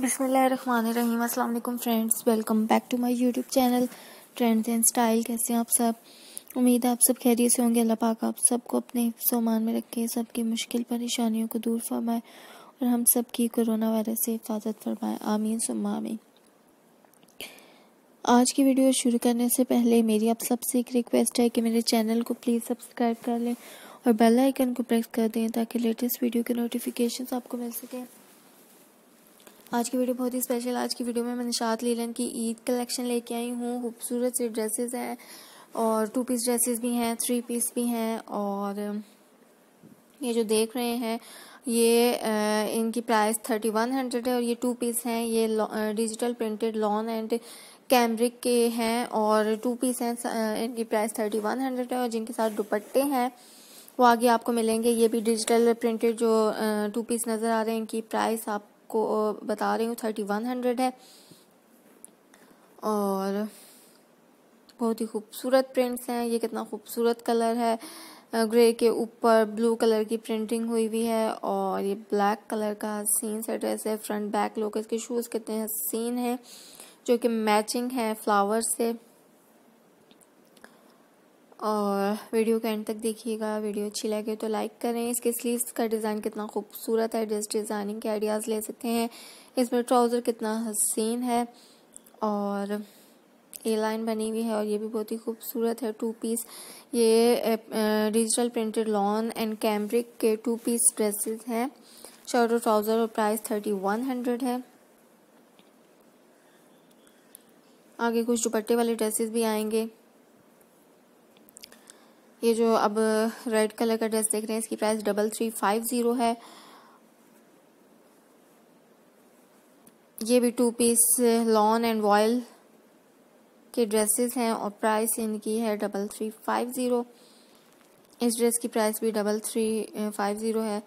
बिसमीम अल्लाम friends welcome back to my YouTube channel trends and style कैसे हैं आप सब उम्मीद है आप सब खैरियत से होंगे अल्लाह पाक आप सबको अपने सामान में रखे सबकी मुश्किल परेशानियों को दूर फरमाए और हम सब की कोरोना वायरस से हिफाजत फरमाए आमीन सुम्मा आमीन आज की वीडियो शुरू करने से पहले मेरी आप सबसे एक रिक्वेस्ट है कि मेरे चैनल को प्लीज़ सब्सक्राइब कर लें और बेल आइकन को प्रेस कर दें ताकि लेटेस्ट वीडियो के नोटिफिकेशंस आपको मिल सकें आज की वीडियो बहुत ही स्पेशल आज की वीडियो में मैं निशात लीलन की ईद कलेक्शन लेके आई हूँ खूबसूरत से ड्रेसेस हैं और टू पीस ड्रेसेस भी हैं थ्री पीस भी हैं और ये जो देख रहे हैं ये आ, इनकी प्राइस थर्टी वन हंड्रेड है और ये टू पीस हैं ये digital printed lawn and cambric के हैं और टू पीस हैं इनकी प्राइस थर्टी वन हंड्रेड है और जिनके साथ दुपट्टे हैं वो आगे आपको मिलेंगे ये भी डिजिटल प्रिंटेड जो टू पीस नज़र आ रहे हैं इनकी प्राइस आप आपको बता रही हूँ थर्टी वन हंड्रेड है और बहुत ही खूबसूरत प्रिंट्स हैं ये कितना खूबसूरत कलर है ग्रे के ऊपर ब्लू कलर की प्रिंटिंग हुई हुई है और ये ब्लैक कलर का हसीन सा ड्रेस है फ्रंट बैक लोग इसके शूज़ कितने हसीन हैं जो कि मैचिंग है फ्लावर से और वीडियो के एंड तक देखिएगा वीडियो अच्छी लगे तो लाइक करें इसके स्लीव्स का डिज़ाइन कितना खूबसूरत है जिस डिज़ाइनिंग के आइडियाज़ ले सकते हैं इसमें ट्राउज़र कितना हसीन है और ए लाइन बनी हुई है और ये भी बहुत ही खूबसूरत है टू पीस ये digital printed lawn and cambric के टू पीस ड्रेसेस हैं शर्ट और ट्राउज़र और प्राइस थर्टी वन हंड्रेड है आगे कुछ दुपट्टे वाले ड्रेसेस भी आएंगे ये जो अब रेड कलर का ड्रेस देख रहे हैं इसकी price double three five zero है ये भी two piece lawn and voile के ड्रेसेस हैं और प्राइस इनकी है डबल थ्री फाइव ज़ीरो इस ड्रेस की प्राइस भी डबल थ्री फाइव ज़ीरो है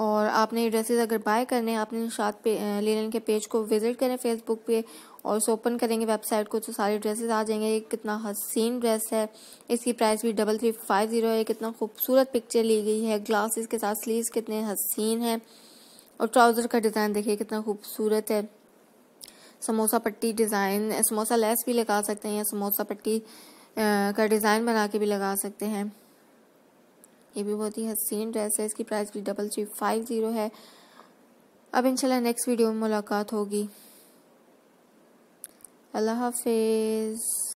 और आपने ड्रेसेस अगर बाय करने हैं आपने निशात पे लेलन के पेज को विज़िट करें फेसबुक पे और उसे ओपन करेंगे वेबसाइट को तो सारे ड्रेसेस आ जाएंगे ये कितना हसीन ड्रेस है इसकी प्राइस भी डबल थ्री फाइव ज़ीरो है कितना खूबसूरत पिक्चर ली गई है ग्लासेस के साथ स्लीव्स कितने हसीन है और ट्राउज़र का डिज़ाइन देखिए कितना खूबसूरत है समोसा पट्टी डिज़ाइन समोसा लेस भी लगा सकते हैं या समोसा पट्टी का डिज़ाइन बना के भी लगा सकते हैं ये भी बहुत ही हसीन ड्रेस है इसकी प्राइस भी डबल थ्री फाइव ज़ीरो है अब इंशाल्लाह नेक्स्ट वीडियो में मुलाकात होगी अल्लाह हाफिज़